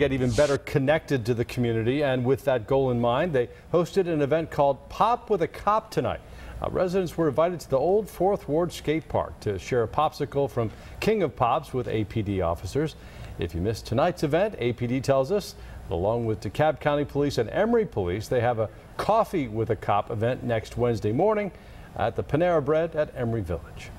get even better connected to the community and with that goal in mind they hosted an event called pop with a cop tonight uh, residents were invited to the old fourth ward skate park to share a popsicle from king of pops with apd officers if you missed tonight's event apd tells us along with dekalb county police and emory police they have a coffee with a cop event next wednesday morning at the panera bread at emory village